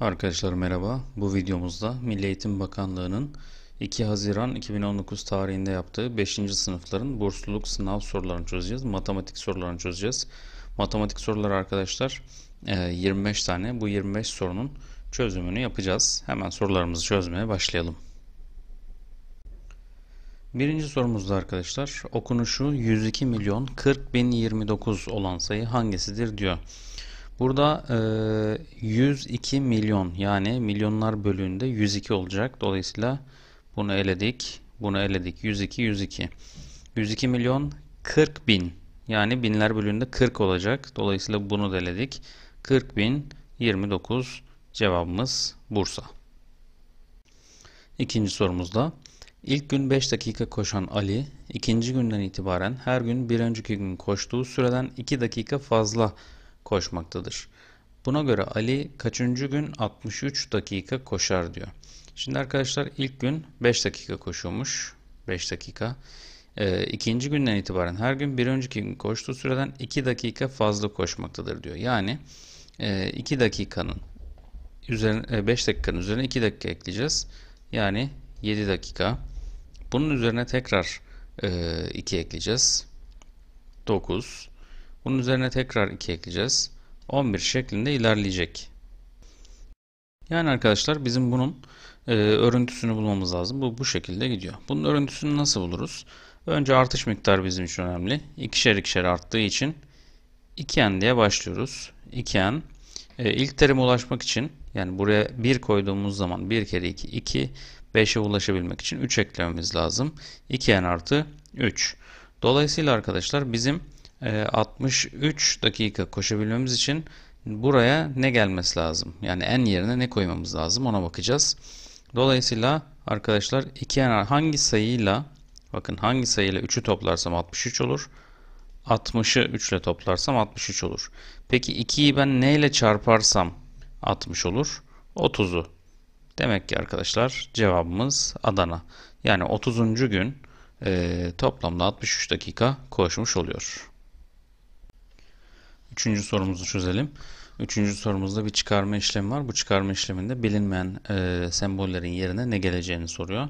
Arkadaşlar merhaba. Bu videomuzda Milli Eğitim Bakanlığı'nın 2 Haziran 2019 tarihinde yaptığı 5. sınıfların bursluluk sınav sorularını çözeceğiz. Matematik sorularını çözeceğiz. Matematik soruları arkadaşlar 25 e, tane. Bu 25 sorunun çözümünü yapacağız. Hemen sorularımızı çözmeye başlayalım. Birinci sorumuzda arkadaşlar okunuşu 102 milyon 40 bin 29 olan sayı hangisidir diyor. Burada e, 102 milyon yani milyonlar bölüğünde 102 olacak. Dolayısıyla bunu eledik. Bunu eledik. 102, 102. 102 milyon 40 bin. Yani binler bölüğünde 40 olacak. Dolayısıyla bunu da eledik. 40 bin 29 cevabımız Bursa. İkinci sorumuzda ilk gün 5 dakika koşan Ali ikinci günden itibaren her gün bir önceki gün koştuğu süreden 2 dakika fazla koşuyor koşmaktadır. Buna göre Ali kaçıncı gün 63 dakika koşar diyor. Şimdi arkadaşlar ilk gün 5 dakika koşuyormuş. 5 dakika. E, ikinci günden itibaren her gün bir önceki gün koştuğu süreden 2 dakika fazla koşmaktadır diyor. Yani 2 e, dakikanın üzerine 5 e, dakikanın üzerine 2 dakika ekleyeceğiz. Yani 7 dakika. Bunun üzerine tekrar 2 e, ekleyeceğiz. 9 bunun üzerine tekrar 2 ekleyeceğiz. 11 şeklinde ilerleyecek. Yani arkadaşlar bizim bunun e, örüntüsünü bulmamız lazım. Bu bu şekilde gidiyor. Bunun örüntüsünü nasıl buluruz? Önce artış miktarı bizim için önemli. İkişer ikişer arttığı için 2n diye başlıyoruz. 2n e, ilk terime ulaşmak için yani buraya 1 koyduğumuz zaman 1 kere 2 2 5'e ulaşabilmek için 3 eklememiz lazım. 2n artı 3. Dolayısıyla arkadaşlar bizim 63 ee, dakika koşabilmemiz için buraya ne gelmesi lazım? Yani en yerine ne koymamız lazım ona bakacağız. Dolayısıyla arkadaşlar 2 en hangi sayıyla bakın hangi sayıyla 3'ü toplarsam 63 olur. 60'ı 3 ile toplarsam 63 olur. Peki 2'yi ben neyle çarparsam 60 olur? 30'u. Demek ki arkadaşlar cevabımız Adana. Yani 30. gün e, toplamda 63 dakika koşmuş oluyor. Üçüncü sorumuzu çözelim. Üçüncü sorumuzda bir çıkarma işlemi var. Bu çıkarma işleminde bilinmeyen e, sembollerin yerine ne geleceğini soruyor.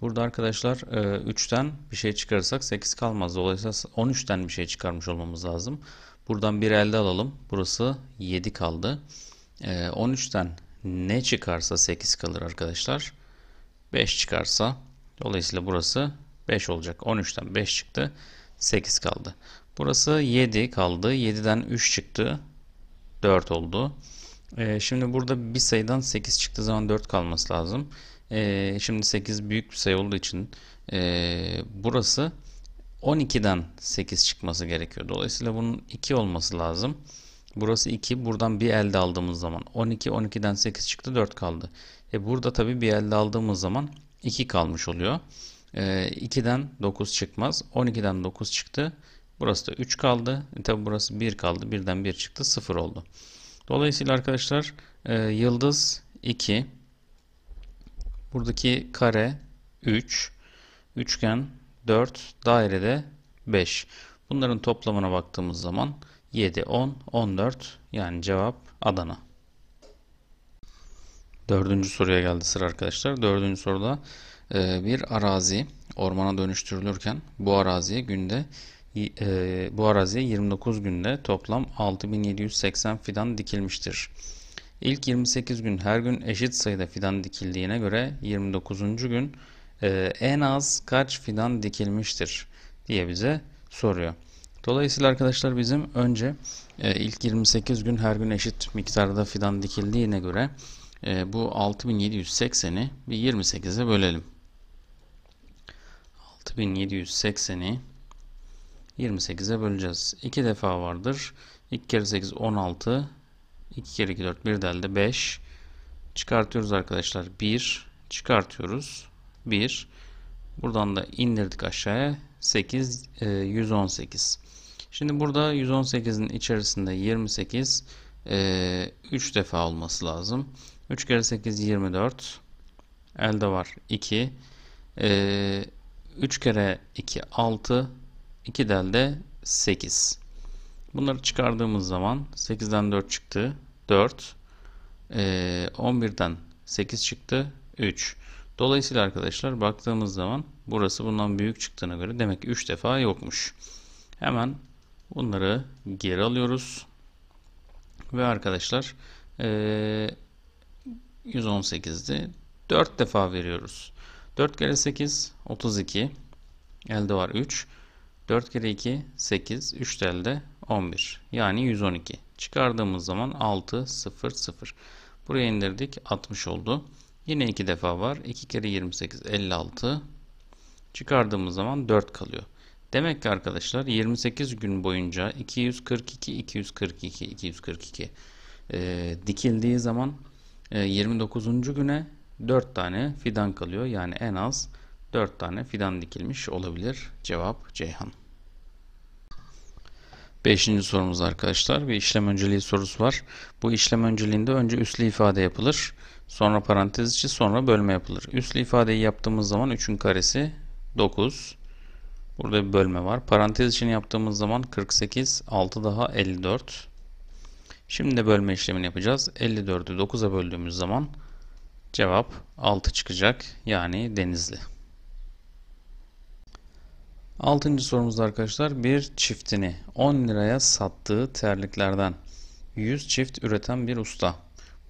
Burada arkadaşlar 3'ten e, bir şey çıkarırsak 8 kalmaz. Dolayısıyla 13'ten bir şey çıkarmış olmamız lazım. Buradan bir elde alalım. Burası 7 kaldı. 13'ten e, ne çıkarsa 8 kalır arkadaşlar. 5 çıkarsa dolayısıyla burası 5 olacak. 13'ten 5 çıktı. 8 kaldı. Burası 7 kaldı. 7'den 3 çıktı. 4 oldu. Ee, şimdi burada bir sayıdan 8 çıktığı zaman 4 kalması lazım. Ee, şimdi 8 büyük bir sayı olduğu için e, burası 12'den 8 çıkması gerekiyor. Dolayısıyla bunun 2 olması lazım. Burası 2. Buradan bir elde aldığımız zaman 12, 12'den 8 çıktı 4 kaldı. E burada tabi bir elde aldığımız zaman 2 kalmış oluyor. E, 2'den 9 çıkmaz. 12'den 9 çıktı. Burası da 3 kaldı. E tabi burası 1 kaldı. Birden 1 çıktı 0 oldu. Dolayısıyla arkadaşlar e, yıldız 2 buradaki kare 3 üçgen 4 dairede 5. Bunların toplamına baktığımız zaman 7, 10, 14 yani cevap Adana. Dördüncü soruya geldi sıra arkadaşlar. Dördüncü soruda e, bir arazi ormana dönüştürülürken bu araziye günde e, bu araziye 29 günde toplam 6780 fidan dikilmiştir. İlk 28 gün her gün eşit sayıda fidan dikildiğine göre 29. gün e, en az kaç fidan dikilmiştir diye bize soruyor. Dolayısıyla arkadaşlar bizim önce e, ilk 28 gün her gün eşit miktarda fidan dikildiğine göre bu 6780'i bir 28'e bölelim. 6780'i 28'e böleceğiz. 2 defa vardır. 2 kere 8 16. 2 kere 2 4 bir delde 5. Çıkartıyoruz arkadaşlar. 1 çıkartıyoruz. 1. Buradan da indirdik aşağıya. 8 e, 118. Şimdi burada 118'in içerisinde 28 e, 3 defa olması lazım. 3 kere 8 24. Elde var 2. E, 3 kere 2 6 2 del de 8. Bunları çıkardığımız zaman 8'den 4 çıktı. 4. Ee, 11'den 8 çıktı. 3. Dolayısıyla arkadaşlar baktığımız zaman burası bundan büyük çıktığına göre demek ki 3 defa yokmuş. Hemen bunları geri alıyoruz. Ve arkadaşlar ee, 118'di. 4 defa veriyoruz. 4 kere 8 32. Elde var 3. 4 kere 2 8 3 telde 11 yani 112 çıkardığımız zaman 6 0 0 buraya indirdik 60 oldu yine 2 defa var 2 kere 28 56 çıkardığımız zaman 4 kalıyor demek ki arkadaşlar 28 gün boyunca 242 242 242 e, dikildiği zaman e, 29. güne 4 tane fidan kalıyor yani en az 4 tane fidan dikilmiş olabilir. Cevap Ceyhan. Beşinci sorumuz arkadaşlar bir işlem önceliği sorusu var. Bu işlem önceliğinde önce üslü ifade yapılır. Sonra parantez içi sonra bölme yapılır. Üslü ifadeyi yaptığımız zaman 3'ün karesi 9. Burada bir bölme var. Parantez içini yaptığımız zaman 48, 6 daha 54. Şimdi de bölme işlemini yapacağız. 54'ü 9'a böldüğümüz zaman cevap 6 çıkacak. Yani denizli. Altıncı sorumuzda arkadaşlar bir çiftini 10 liraya sattığı terliklerden 100 çift üreten bir usta.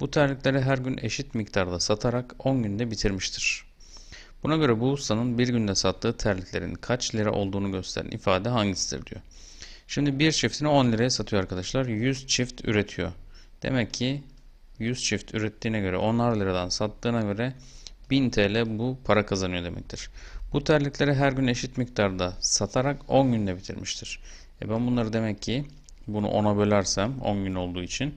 Bu terlikleri her gün eşit miktarda satarak 10 günde bitirmiştir. Buna göre bu ustanın bir günde sattığı terliklerin kaç lira olduğunu gösteren ifade hangisidir diyor. Şimdi bir çiftini 10 liraya satıyor arkadaşlar. 100 çift üretiyor. Demek ki 100 çift ürettiğine göre 10 liradan sattığına göre 1000 TL bu para kazanıyor demektir. Bu terlikleri her gün eşit miktarda satarak 10 günde bitirmiştir. E ben bunları demek ki bunu 10'a bölersem 10 gün olduğu için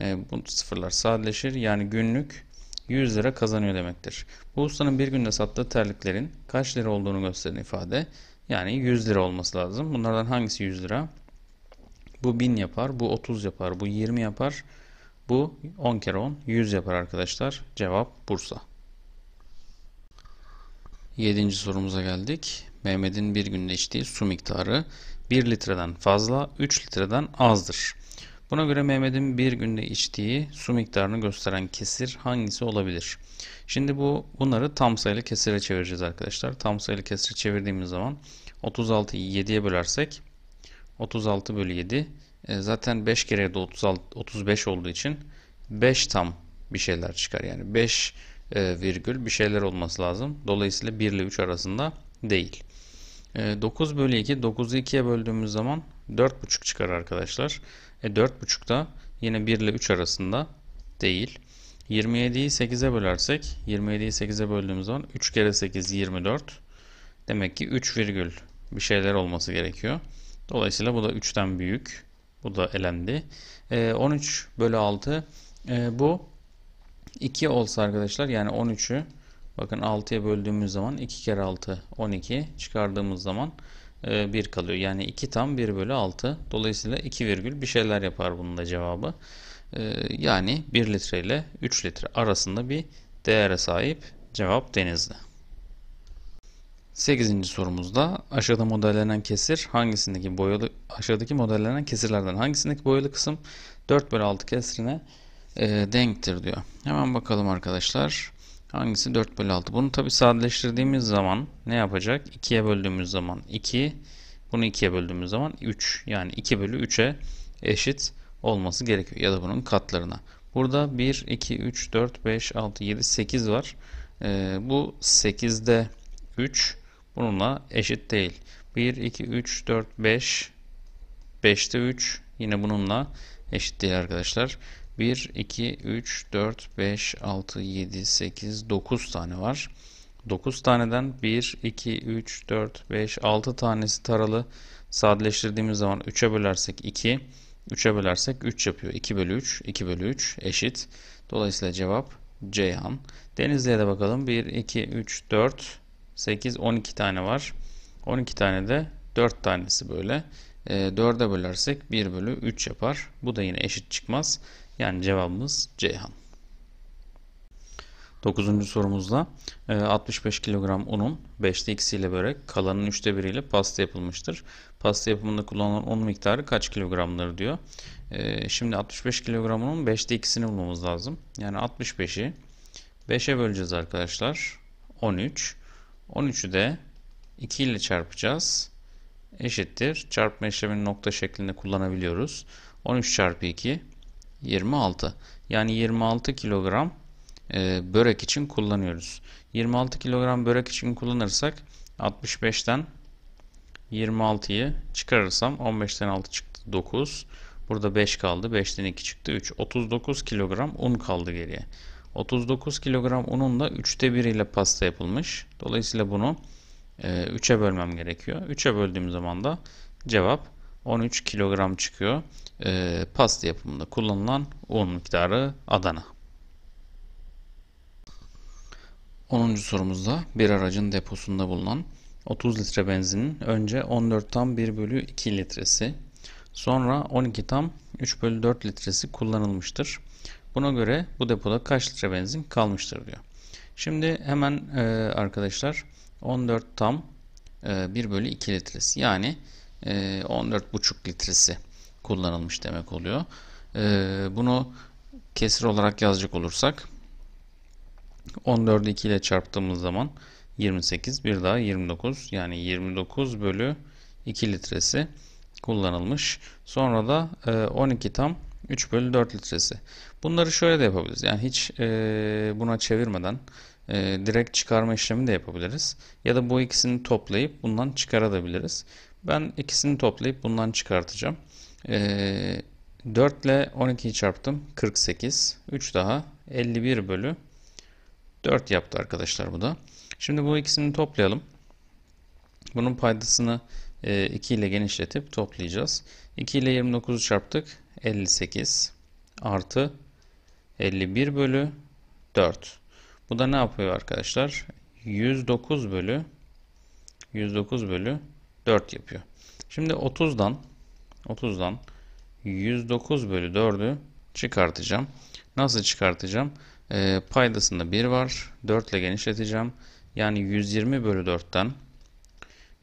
e, bu sıfırlar sadeleşir. Yani günlük 100 lira kazanıyor demektir. Bu ustanın bir günde sattığı terliklerin kaç lira olduğunu gösteren ifade yani 100 lira olması lazım. Bunlardan hangisi 100 lira? Bu 1000 yapar, bu 30 yapar, bu 20 yapar, bu 10 kere 10 100 yapar arkadaşlar. Cevap Bursa. 7. sorumuza geldik. Mehmet'in bir günde içtiği su miktarı 1 litreden fazla 3 litreden azdır. Buna göre Mehmet'in bir günde içtiği su miktarını gösteren kesir hangisi olabilir? Şimdi bu bunları tam sayılı kesire çevireceğiz arkadaşlar. Tam sayılı kesire çevirdiğimiz zaman 36'yı 7'ye bölersek 36 bölü 7 e, zaten 5 kere de 36, 35 olduğu için 5 tam bir şeyler çıkar. Yani 5 e, virgül bir şeyler olması lazım. Dolayısıyla 1 ile 3 arasında değil. E, 9 bölü 2 9'u 2'ye böldüğümüz zaman 4,5 çıkar arkadaşlar. E, 4,5 da yine 1 ile 3 arasında değil. 27'yi 8'e bölersek 27'yi 8'e böldüğümüz zaman 3 kere 8 24. Demek ki 3 virgül bir şeyler olması gerekiyor. Dolayısıyla bu da 3'ten büyük. Bu da elendi. E, 13 bölü 6 e, bu 2 olsa arkadaşlar yani 13'ü bakın 6'ya böldüğümüz zaman 2 kere 6 12 çıkardığımız zaman 1 e, kalıyor. Yani 2 tam 1 bölü 6. Dolayısıyla 2 virgül bir şeyler yapar bunun da cevabı. E, yani 1 litre ile 3 litre arasında bir değere sahip cevap denizli. 8. sorumuzda aşağıda modellenen kesir hangisindeki boyalı aşağıdaki modellenen kesirlerden hangisindeki boyalı kısım 4 bölü 6 kesrine e, denktir diyor. Hemen bakalım arkadaşlar. Hangisi 4 bölü 6? Bunu tabi sadeleştirdiğimiz zaman ne yapacak? 2'ye böldüğümüz zaman 2. Bunu 2'ye böldüğümüz zaman 3. Yani 2 bölü 3'e eşit olması gerekiyor. Ya da bunun katlarına. Burada 1, 2, 3, 4, 5, 6, 7, 8 var. Ee, bu 8'de 3 bununla eşit değil. 1, 2, 3, 4, 5, 5'te 3 yine bununla eşit değil arkadaşlar. 1, 2, 3, 4, 5, 6, 7, 8, 9 tane var. 9 taneden 1, 2, 3, 4, 5, 6 tanesi taralı. Sadeleştirdiğimiz zaman 3'e bölersek 2, 3'e bölersek 3 yapıyor. 2 bölü 3, 2 bölü 3 eşit. Dolayısıyla cevap Ceyhan. Denizli'ye de bakalım. 1, 2, 3, 4, 8, 12 tane var. 12 tane de 4 tanesi böyle. E, ee, 4'e bölersek 1 bölü 3 yapar. Bu da yine eşit çıkmaz. Yani cevabımız Ceyhan. Dokuzuncu sorumuzda 65 e, kilogram unun 5'te 2'si ile börek kalanın 3'te 1 ile pasta yapılmıştır. Pasta yapımında kullanılan un miktarı kaç kilogramdır diyor. E, şimdi 65 kilogram unun 5'te 2'sini bulmamız lazım. Yani 65'i 5'e böleceğiz arkadaşlar. 13. 13'ü de 2 ile çarpacağız. Eşittir. Çarpma işlemini nokta şeklinde kullanabiliyoruz. 13 çarpı 2 26. Yani 26 kilogram e, börek için kullanıyoruz. 26 kilogram börek için kullanırsak 65'ten 26'yı çıkarırsam 15'ten 6 çıktı 9. Burada 5 kaldı. 5'ten 2 çıktı 3. 39 kilogram un kaldı geriye. 39 kilogram unun da 3'te 1 ile pasta yapılmış. Dolayısıyla bunu 3'e bölmem gerekiyor. 3'e böldüğüm zaman da cevap 13 kilogram çıkıyor. E, pasta yapımında kullanılan un miktarı Adana. 10. sorumuzda bir aracın deposunda bulunan 30 litre benzinin önce 14 tam 1 bölü 2 litresi sonra 12 tam 3 bölü 4 litresi kullanılmıştır. Buna göre bu depoda kaç litre benzin kalmıştır diyor. Şimdi hemen e, arkadaşlar 14 tam e, 1 bölü 2 litresi yani 14,5 ee, litresi kullanılmış demek oluyor. Ee, bunu kesir olarak yazacak olursak 14'ü 2 ile çarptığımız zaman 28 bir daha 29 yani 29 bölü 2 litresi kullanılmış. Sonra da 12 e, tam 3 bölü 4 litresi. Bunları şöyle de yapabiliriz. Yani hiç e, buna çevirmeden e, direkt çıkarma işlemi de yapabiliriz. Ya da bu ikisini toplayıp bundan çıkarabiliriz. Ben ikisini toplayıp bundan çıkartacağım. Ee, 4 ile 12'yi çarptım. 48. 3 daha. 51 bölü 4 yaptı arkadaşlar bu da. Şimdi bu ikisini toplayalım. Bunun paydasını 2 e, ile genişletip toplayacağız. 2 ile 29'u çarptık. 58 artı 51 bölü 4. Bu da ne yapıyor arkadaşlar? 109 bölü 109 bölü 4 yapıyor. Şimdi 30'dan 30'dan 109 bölü 4'ü çıkartacağım. Nasıl çıkartacağım? E, paydasında 1 var. 4 ile genişleteceğim. Yani 120 bölü 4'ten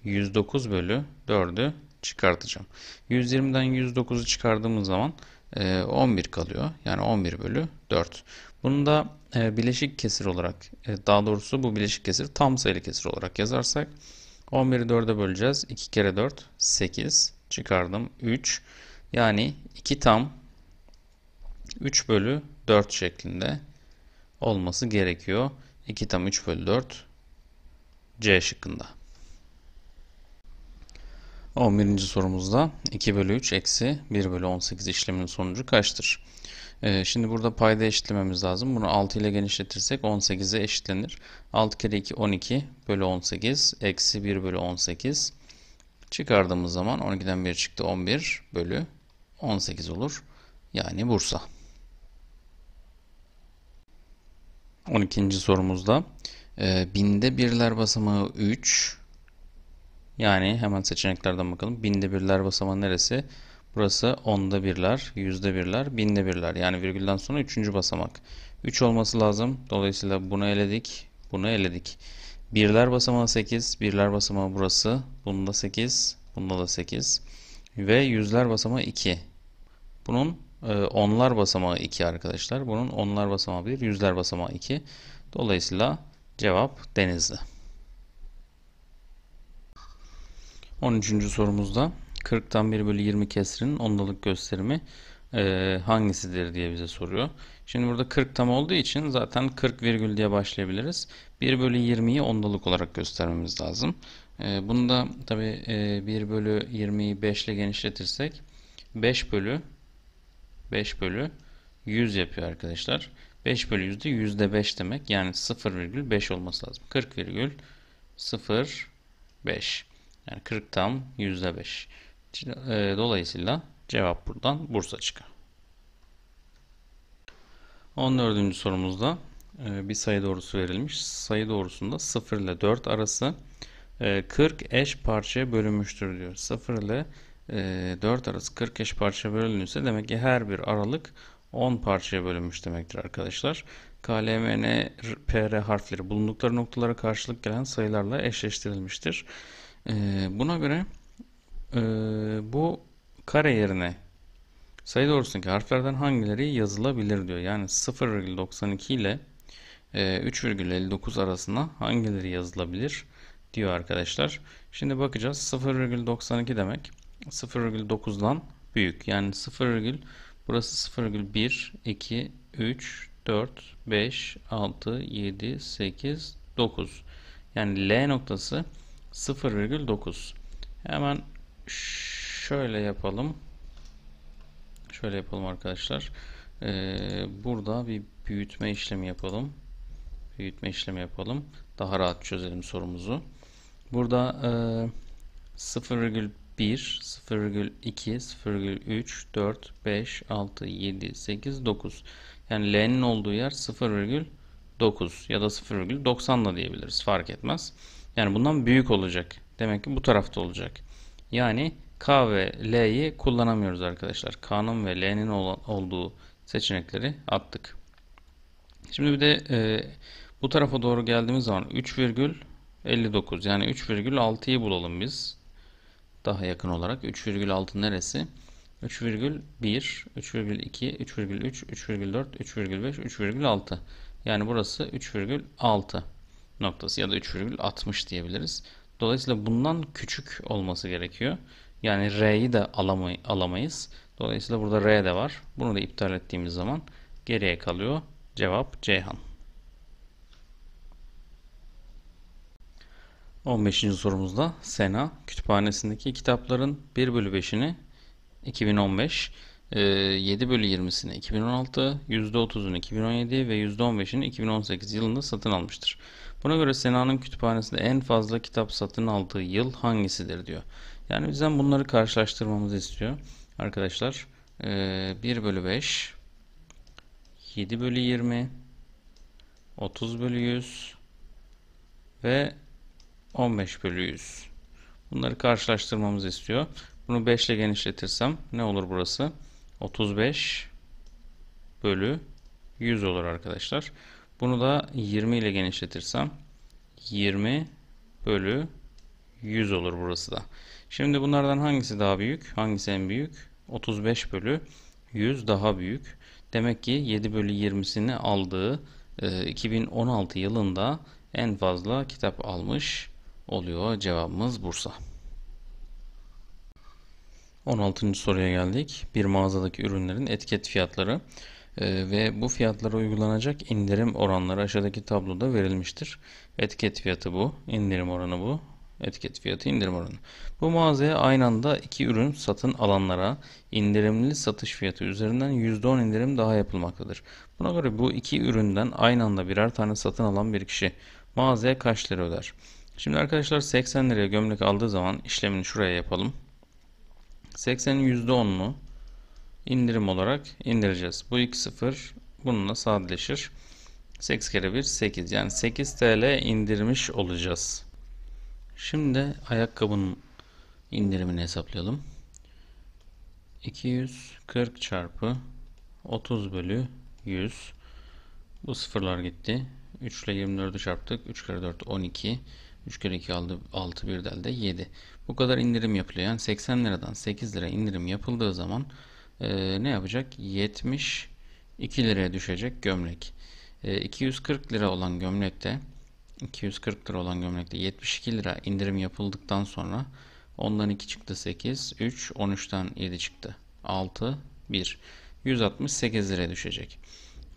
109 bölü 4'ü çıkartacağım. 120'den 109'u çıkardığımız zaman 11 e, kalıyor. Yani 11 bölü 4. Bunu da e, bileşik kesir olarak e, daha doğrusu bu bileşik kesir tam sayılı kesir olarak yazarsak 11'i 4'e böleceğiz. 2 kere 4 8 çıkardım 3 yani 2 tam 3 bölü 4 şeklinde olması gerekiyor. 2 tam 3 bölü 4 C şıkkında. 11. sorumuzda 2 bölü 3 eksi 1 bölü 18 işleminin sonucu kaçtır? Ee, şimdi burada payda eşitlememiz lazım. Bunu 6 ile genişletirsek 18'e eşitlenir. 6 kere 2 12 bölü 18 eksi 1 bölü 18 çıkardığımız zaman 12'den 1 çıktı 11 bölü 18 olur. Yani Bursa. 12. sorumuzda e, binde birler basamağı 3 yani hemen seçeneklerden bakalım. Binde birler basamağı neresi? Burası onda birler, yüzde birler, binde birler. Yani virgülden sonra üçüncü basamak. 3 olması lazım. Dolayısıyla bunu eledik. Bunu eledik. Birler basamağı 8. Birler basamağı burası. Bunda 8. Bunda da 8. Ve yüzler basamağı 2. Bunun e, onlar basamağı 2 arkadaşlar. Bunun onlar basamağı 1. Yüzler basamağı 2. Dolayısıyla cevap denizli. 13. sorumuzda 40'tan 1 bölü 20 kesrinin ondalık gösterimi e, hangisidir diye bize soruyor. Şimdi burada 40 tam olduğu için zaten 40 virgül diye başlayabiliriz. 1 bölü 20'yi ondalık olarak göstermemiz lazım. E, bunu da tabi e, 1 bölü 20'yi 5 ile genişletirsek 5 bölü 5 bölü 100 yapıyor arkadaşlar. 5 bölü 100 de %5 demek. Yani 0,5 olması lazım. 40,05 yani 40 tam %5. E, dolayısıyla cevap buradan Bursa çıkar. 14. sorumuzda e, bir sayı doğrusu verilmiş. Sayı doğrusunda 0 ile 4 arası 40 e, eş parçaya bölünmüştür diyor. 0 ile 4 arası 40 eş parçaya bölünürse demek ki her bir aralık 10 parçaya bölünmüş demektir arkadaşlar. KLMN, PR harfleri bulundukları noktalara karşılık gelen sayılarla eşleştirilmiştir. Buna göre ee, bu kare yerine sayı doğrusundaki harflerden hangileri yazılabilir diyor. Yani 0,92 ile 3,59 e, arasında hangileri yazılabilir diyor arkadaşlar. Şimdi bakacağız 0,92 demek 0,9'dan büyük. Yani 0, burası 0,1, 2, 3, 4, 5, 6, 7, 8, 9. Yani L noktası 0,9. Hemen şöyle yapalım. Şöyle yapalım arkadaşlar. Ee, burada bir büyütme işlemi yapalım. Büyütme işlemi yapalım. Daha rahat çözelim sorumuzu. Burada e, 0,1, 0,2, 0,3, 4, 5, 6, 7, 8, 9. Yani L'nin olduğu yer 0,9 ya da 0,90 da diyebiliriz. Fark etmez. Yani bundan büyük olacak. Demek ki bu tarafta olacak. Yani K ve L'yi kullanamıyoruz arkadaşlar. K'nın ve L'nin olduğu seçenekleri attık. Şimdi bir de e, bu tarafa doğru geldiğimiz zaman 3,59 yani 3,6'yı bulalım biz. Daha yakın olarak 3,6 neresi? 3,1, 3,2, 3,3, 3,4, 3,5, 3,6. Yani burası 3,6 noktası ya da 3,60 diyebiliriz. Dolayısıyla bundan küçük olması gerekiyor. Yani R'yi de alamay alamayız. Dolayısıyla burada R de var. Bunu da iptal ettiğimiz zaman geriye kalıyor. Cevap Ceyhan. 15. sorumuzda Sena kütüphanesindeki kitapların 1 bölü 5'ini 2015 7 ee, bölü 20'sini 2016, %30'unu 2017 ve %15'ini 2018 yılında satın almıştır. Buna göre Sena'nın kütüphanesinde en fazla kitap satın aldığı yıl hangisidir diyor. Yani bizden bunları karşılaştırmamızı istiyor. Arkadaşlar 1 ee, bölü 5, 7 bölü 20, 30 bölü 100 ve 15 bölü 100. Bunları karşılaştırmamızı istiyor. Bunu 5 ile genişletirsem ne olur burası? 35 bölü 100 olur arkadaşlar. Bunu da 20 ile genişletirsem 20 bölü 100 olur burası da. Şimdi bunlardan hangisi daha büyük? Hangisi en büyük? 35 bölü 100 daha büyük. Demek ki 7 bölü 20'sini aldığı 2016 e, yılında en fazla kitap almış oluyor. Cevabımız Bursa. 16. soruya geldik. Bir mağazadaki ürünlerin etiket fiyatları ee, ve bu fiyatlara uygulanacak indirim oranları aşağıdaki tabloda verilmiştir. Etiket fiyatı bu, indirim oranı bu, etiket fiyatı indirim oranı. Bu mağazaya aynı anda iki ürün satın alanlara indirimli satış fiyatı üzerinden %10 indirim daha yapılmaktadır. Buna göre bu iki üründen aynı anda birer tane satın alan bir kişi mağazaya kaç lira öder? Şimdi arkadaşlar 80 liraya gömlek aldığı zaman işlemini şuraya yapalım. 80'in %10'unu indirim olarak indireceğiz. Bu 2 sıfır bununla sadeleşir. 8 kere 1 8 yani 8 TL indirmiş olacağız. Şimdi ayakkabının indirimini hesaplayalım. 240 çarpı 30 bölü 100 bu sıfırlar gitti. 3 ile 24'ü çarptık. 3 kere 4 12. 3 kere 2 aldı 6 bir delde 7 bu kadar indirim yapılıyor. Yani 80 liradan 8 lira indirim yapıldığı zaman e, ne yapacak? 72 liraya düşecek gömlek. E, 240 lira olan gömlekte 240 lira olan gömlekte 72 lira indirim yapıldıktan sonra ondan 2 çıktı 8, 3, 13'ten 7 çıktı. 6, 1. 168 liraya düşecek.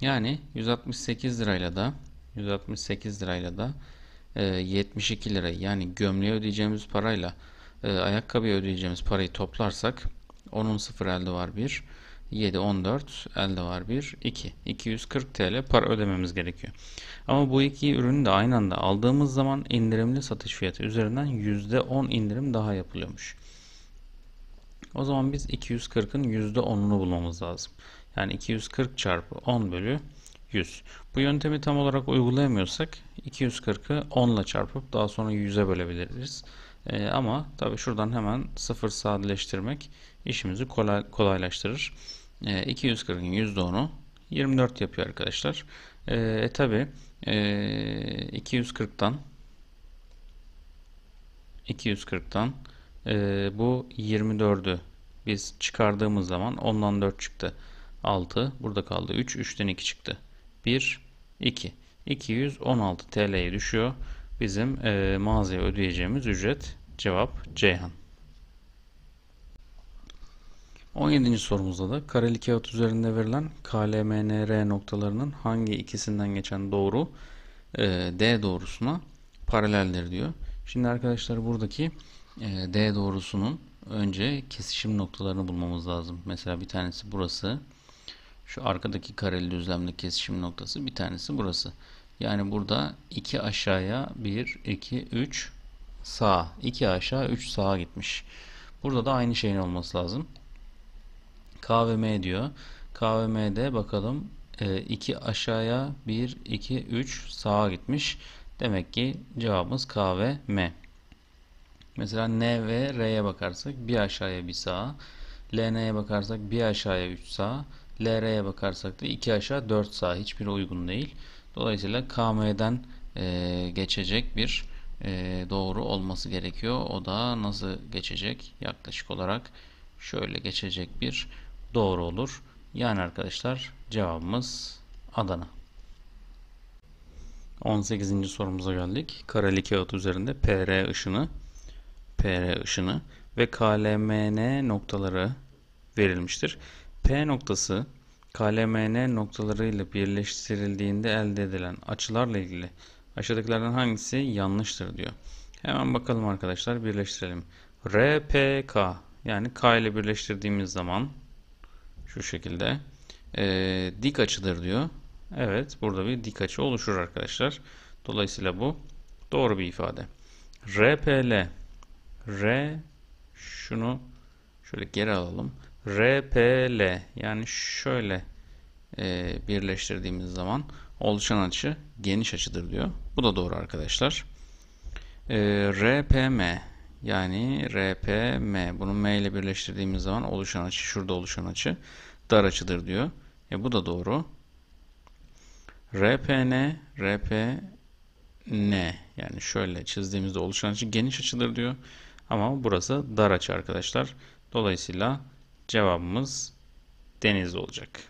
Yani 168 lirayla da 168 lirayla da 72 e, lirayı yani gömleği ödeyeceğimiz parayla e, ee, ayakkabıya ödeyeceğimiz parayı toplarsak 10'un 0 elde var 1 7 14 elde var 1 2 240 TL para ödememiz gerekiyor. Ama bu iki ürünü de aynı anda aldığımız zaman indirimli satış fiyatı üzerinden %10 indirim daha yapılıyormuş. O zaman biz 240'ın %10'unu bulmamız lazım. Yani 240 çarpı 10 bölü 100. Bu yöntemi tam olarak uygulayamıyorsak 240'ı 10 ile çarpıp daha sonra 100'e bölebiliriz. E, ama tabi şuradan hemen sıfır sadeleştirmek işimizi kolay, kolaylaştırır. E, 240'ın %10'u 24 yapıyor arkadaşlar. Ee, e, tabi e, 240'tan 240'tan e, bu 24'ü biz çıkardığımız zaman ondan 4 çıktı. 6 burada kaldı 3 3'ten 2 çıktı. 1 2 216 TL'ye düşüyor bizim e, mağazaya ödeyeceğimiz ücret cevap Ceyhan. 17. sorumuzda da kareli kağıt üzerinde verilen KLMNR noktalarının hangi ikisinden geçen doğru e, D doğrusuna paraleldir diyor. Şimdi arkadaşlar buradaki e, D doğrusunun önce kesişim noktalarını bulmamız lazım. Mesela bir tanesi burası. Şu arkadaki kareli düzlemde kesişim noktası bir tanesi burası. Burası. Yani burada 2 aşağıya 1, 2, 3 sağ. 2 aşağı 3 sağa gitmiş. Burada da aynı şeyin olması lazım. K ve M diyor. K ve M'de bakalım 2 e, aşağıya 1, 2, 3 sağa gitmiş. Demek ki cevabımız K ve M. Mesela N ve R'ye bakarsak bir aşağıya bir sağa. LN'ye bakarsak bir aşağıya 3 sağa. LR'ye bakarsak da 2 aşağı 4 sağa. Hiçbiri uygun değil. Dolayısıyla KM'den e, geçecek bir e, doğru olması gerekiyor. O da nasıl geçecek? Yaklaşık olarak şöyle geçecek bir doğru olur. Yani arkadaşlar cevabımız Adana. 18. sorumuza geldik. Kareli kağıt üzerinde PR ışını PR ışını ve KLMN noktaları verilmiştir. P noktası KLMN noktalarıyla birleştirildiğinde elde edilen açılarla ilgili aşağıdakilerden hangisi yanlıştır diyor. Hemen bakalım arkadaşlar birleştirelim. RPK yani K ile birleştirdiğimiz zaman şu şekilde e, dik açıdır diyor. Evet burada bir dik açı oluşur arkadaşlar. Dolayısıyla bu doğru bir ifade. RPL R şunu şöyle geri alalım. RPL yani şöyle e, birleştirdiğimiz zaman oluşan açı geniş açıdır diyor. Bu da doğru arkadaşlar. E, RPM yani RPM bunu M ile birleştirdiğimiz zaman oluşan açı şurada oluşan açı dar açıdır diyor. E, bu da doğru. RPN RPN yani şöyle çizdiğimizde oluşan açı geniş açıdır diyor. Ama burası dar açı arkadaşlar. Dolayısıyla Cevabımız deniz olacak.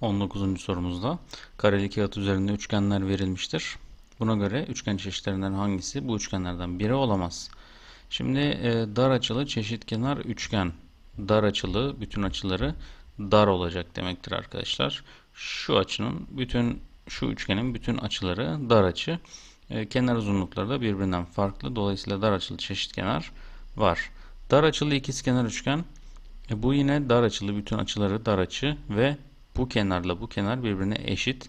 On sorumuzda kareli kağıt üzerinde üçgenler verilmiştir. Buna göre üçgen çeşitlerinden hangisi bu üçgenlerden biri olamaz? Şimdi e, dar açılı çeşitkenar üçgen. Dar açılı bütün açıları dar olacak demektir arkadaşlar. Şu açının bütün şu üçgenin bütün açıları dar açı. E, kenar uzunlukları da birbirinden farklı. Dolayısıyla dar açılı çeşit kenar var. Dar açılı ikizkenar üçgen. E, bu yine dar açılı bütün açıları dar açı ve bu kenarla bu kenar birbirine eşit.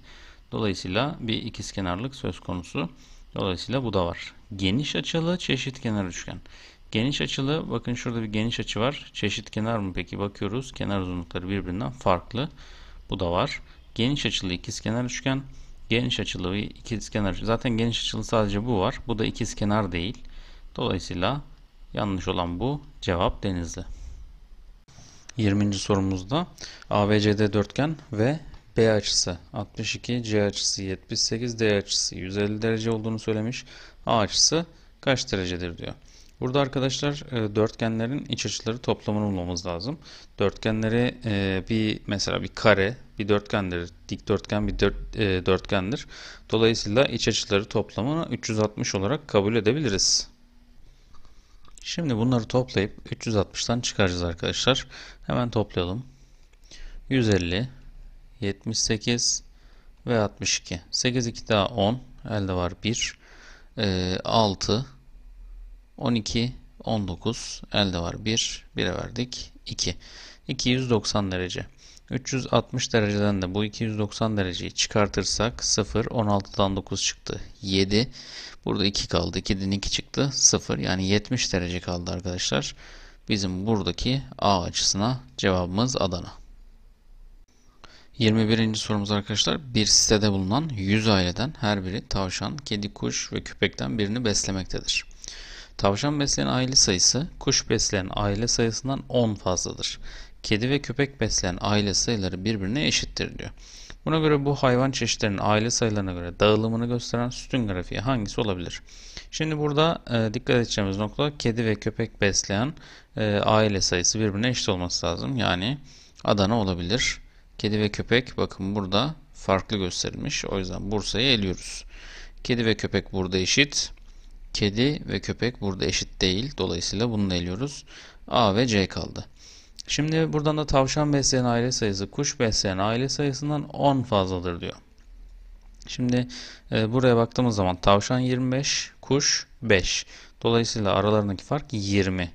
Dolayısıyla bir ikizkenarlık söz konusu. Dolayısıyla bu da var. Geniş açılı çeşit kenar üçgen. Geniş açılı bakın şurada bir geniş açı var. Çeşit kenar mı peki bakıyoruz. Kenar uzunlukları birbirinden farklı. Bu da var. Geniş açılı ikizkenar üçgen geniş açılı ve ikizkenar. Zaten geniş açılı sadece bu var. Bu da ikizkenar değil. Dolayısıyla yanlış olan bu cevap denizli. 20. sorumuzda ABCD dörtgen ve B açısı 62, C açısı 78, D açısı 150 derece olduğunu söylemiş. A açısı kaç derecedir diyor. Burada arkadaşlar e, dörtgenlerin iç açıları toplamını bulmamız lazım. Dörtgenleri e, bir mesela bir kare, bir dörtgendir. Dikdörtgen bir dört, e, dörtgendir. Dolayısıyla iç açıları toplamını 360 olarak kabul edebiliriz. Şimdi bunları toplayıp 360'tan çıkaracağız arkadaşlar. Hemen toplayalım. 150, 78 ve 62. 8 2 daha 10. Elde var 1. 6 12, 19 elde var 1, 1'e verdik 2. 290 derece. 360 dereceden de bu 290 dereceyi çıkartırsak 0, 16'dan 9 çıktı 7. Burada 2 kaldı. 2'den 2 çıktı 0. Yani 70 derece kaldı arkadaşlar. Bizim buradaki A açısına cevabımız Adana. 21. sorumuz arkadaşlar bir sitede bulunan 100 aileden her biri tavşan, kedi, kuş ve köpekten birini beslemektedir. Tavşan besleyen aile sayısı kuş besleyen aile sayısından 10 fazladır. Kedi ve köpek besleyen aile sayıları birbirine eşittir diyor. Buna göre bu hayvan çeşitlerinin aile sayılarına göre dağılımını gösteren sütun grafiği hangisi olabilir? Şimdi burada e, dikkat edeceğimiz nokta kedi ve köpek besleyen e, aile sayısı birbirine eşit olması lazım. Yani Adana olabilir. Kedi ve köpek bakın burada farklı gösterilmiş. O yüzden Bursa'yı eliyoruz. Kedi ve köpek burada eşit. Kedi ve köpek burada eşit değil. Dolayısıyla bunu eliyoruz. A ve C kaldı. Şimdi buradan da tavşan besleyen aile sayısı kuş besleyen aile sayısından 10 fazladır diyor. Şimdi e, buraya baktığımız zaman tavşan 25, kuş 5. Dolayısıyla aralarındaki fark 20.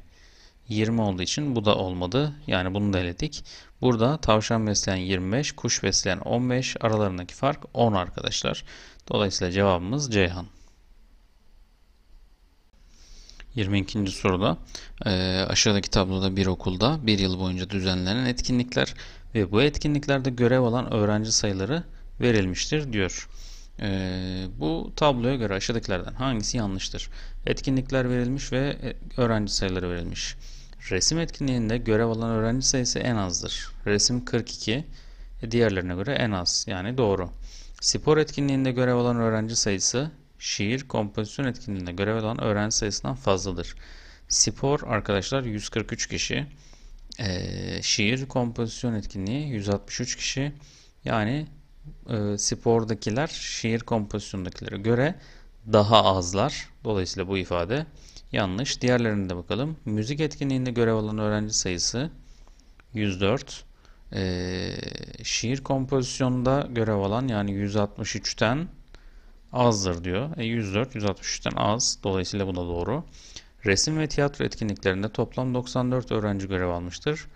20 olduğu için bu da olmadı. Yani bunu da eledik. Burada tavşan besleyen 25, kuş besleyen 15. Aralarındaki fark 10 arkadaşlar. Dolayısıyla cevabımız Ceyhan. 22. soruda e, aşağıdaki tabloda bir okulda bir yıl boyunca düzenlenen etkinlikler ve bu etkinliklerde görev alan öğrenci sayıları verilmiştir diyor. E, bu tabloya göre aşağıdakilerden hangisi yanlıştır? Etkinlikler verilmiş ve e, öğrenci sayıları verilmiş. Resim etkinliğinde görev alan öğrenci sayısı en azdır. Resim 42, diğerlerine göre en az yani doğru. Spor etkinliğinde görev alan öğrenci sayısı şiir kompozisyon etkinliğinde görev alan öğrenci sayısından fazladır. Spor arkadaşlar 143 kişi, e, şiir kompozisyon etkinliği 163 kişi. Yani e, spordakiler şiir kompozisyondakilere göre daha azlar. Dolayısıyla bu ifade yanlış. Diğerlerine de bakalım. Müzik etkinliğinde görev alan öğrenci sayısı 104. E, ee, şiir kompozisyonda görev alan yani 163'ten azdır diyor. E 104 163'ten az. Dolayısıyla bu da doğru. Resim ve tiyatro etkinliklerinde toplam 94 öğrenci görev almıştır.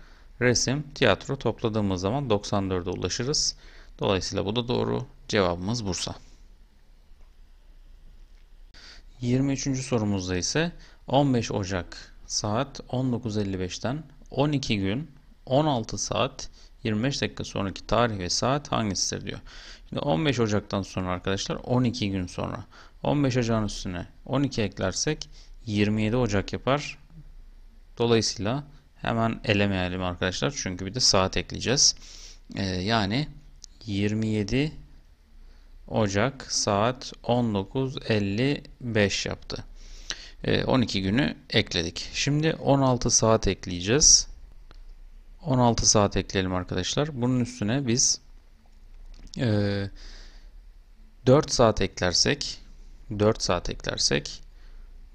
Resim, tiyatro topladığımız zaman 94'e ulaşırız. Dolayısıyla bu da doğru. Cevabımız Bursa. 23. sorumuzda ise 15 Ocak saat 19.55'ten 12 gün 16 saat 25 dakika sonraki tarih ve saat hangisidir diyor. Şimdi 15 Ocak'tan sonra arkadaşlar 12 gün sonra 15 Ocak'ın üstüne 12 eklersek 27 Ocak yapar. Dolayısıyla hemen elemeyelim arkadaşlar. Çünkü bir de saat ekleyeceğiz. Ee, yani 27 Ocak saat 19.55 yaptı. 12 ee, günü ekledik. Şimdi 16 saat ekleyeceğiz. 16 saat ekleyelim arkadaşlar. Bunun üstüne biz e, ee, 4 saat eklersek 4 saat eklersek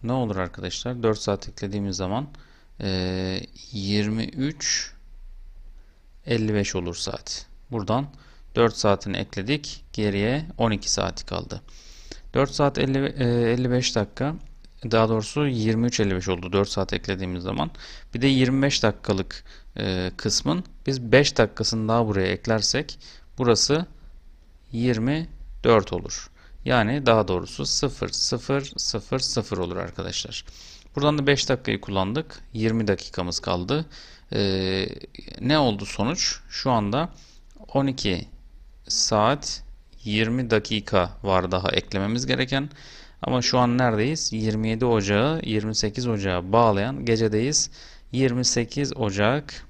ne olur arkadaşlar 4 saat eklediğimiz zaman e, 23 55 olur saat buradan 4 saatini ekledik geriye 12 saati kaldı 4 saat 50, e, 55 dakika daha doğrusu 23.55 oldu 4 saat eklediğimiz zaman. Bir de 25 dakikalık e, kısmın biz 5 dakikasını daha buraya eklersek burası 24 olur. Yani daha doğrusu 0 0 0 0 olur arkadaşlar. Buradan da 5 dakikayı kullandık. 20 dakikamız kaldı. Ee, ne oldu sonuç? Şu anda 12 saat 20 dakika var daha eklememiz gereken. Ama şu an neredeyiz? 27 Ocağı 28 Ocağı bağlayan gecedeyiz. 28 Ocak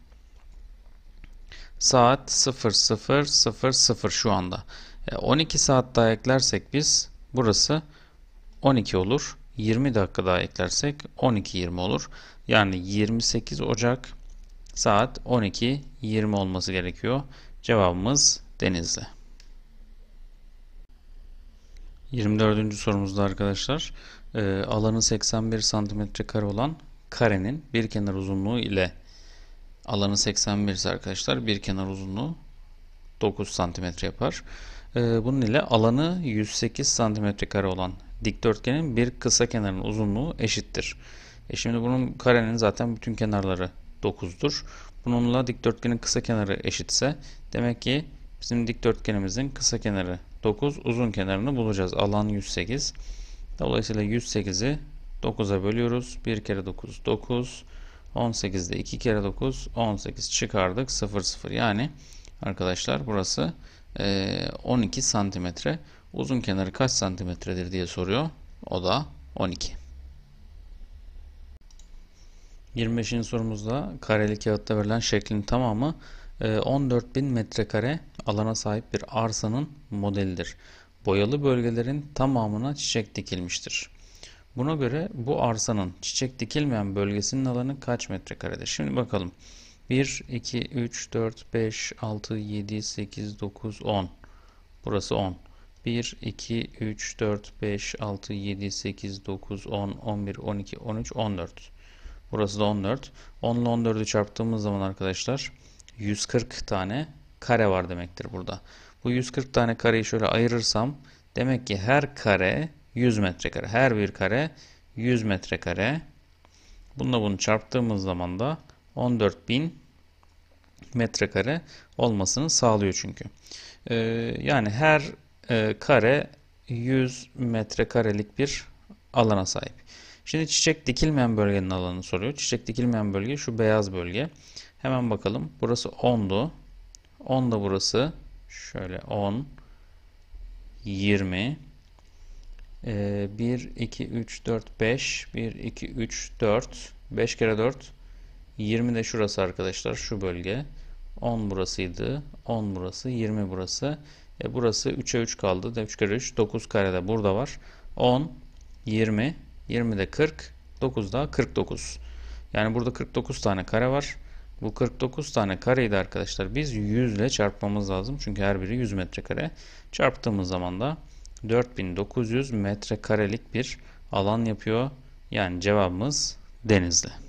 saat 00.00 şu anda. 12 e, saat daha eklersek biz burası 12 olur. 20 dakika daha eklersek 12.20 olur. Yani 28 Ocak saat 12.20 olması gerekiyor. Cevabımız Denizli. 24. sorumuzda arkadaşlar e, alanı 81 santimetre kare olan karenin bir kenar uzunluğu ile alanı 81 arkadaşlar bir kenar uzunluğu 9 santimetre yapar. Ee, bunun ile alanı 108 santimetre kare olan dikdörtgenin bir kısa kenarının uzunluğu eşittir. E şimdi bunun karenin zaten bütün kenarları 9'dur. Bununla dikdörtgenin kısa kenarı eşitse demek ki bizim dikdörtgenimizin kısa kenarı 9, uzun kenarını bulacağız. Alan 108. Dolayısıyla 108'i 9'a bölüyoruz. 1 kere 9 9. 18'de 2 kere 9 18 çıkardık 0 0. Yani arkadaşlar burası 12 ee, santimetre. Uzun kenarı kaç santimetredir diye soruyor. O da 12. 25. sorumuzda kareli kağıtta verilen şeklin tamamı 14.000 e, metrekare alana sahip bir arsanın modelidir. Boyalı bölgelerin tamamına çiçek dikilmiştir. Buna göre bu arsanın çiçek dikilmeyen bölgesinin alanı kaç metrekaredir? Şimdi bakalım. 1, 2, 3, 4, 5, 6, 7, 8, 9, 10. Burası 10. 1, 2, 3, 4, 5, 6, 7, 8, 9, 10, 11, 12, 13, 14. Burası da 14. 10 ile 14'ü çarptığımız zaman arkadaşlar 140 tane kare var demektir burada. Bu 140 tane kareyi şöyle ayırırsam demek ki her kare 100 metrekare. Her bir kare 100 metrekare. Bununla bunu çarptığımız zaman da 14.000 metrekare olmasını sağlıyor çünkü. Ee, yani her e, kare 100 metrekarelik bir alana sahip. Şimdi çiçek dikilmeyen bölgenin alanını soruyor. Çiçek dikilmeyen bölge şu beyaz bölge. Hemen bakalım. Burası 10'du. 10 da burası. Şöyle 10 20 1, 2, 3, 4, 5 1, 2, 3, 4 5 kere 4 20 de şurası arkadaşlar şu bölge. 10 burasıydı. 10 burası. 20 burası. E burası 3'e 3 kaldı. 3 kere 3 9 karede burada var. 10 20 20 de 40 9 daha 49. Yani burada 49 tane kare var. Bu 49 tane kareydi arkadaşlar biz 100 ile çarpmamız lazım. Çünkü her biri 100 metrekare. Çarptığımız zaman da 4900 metrekarelik bir alan yapıyor. Yani cevabımız Denizli.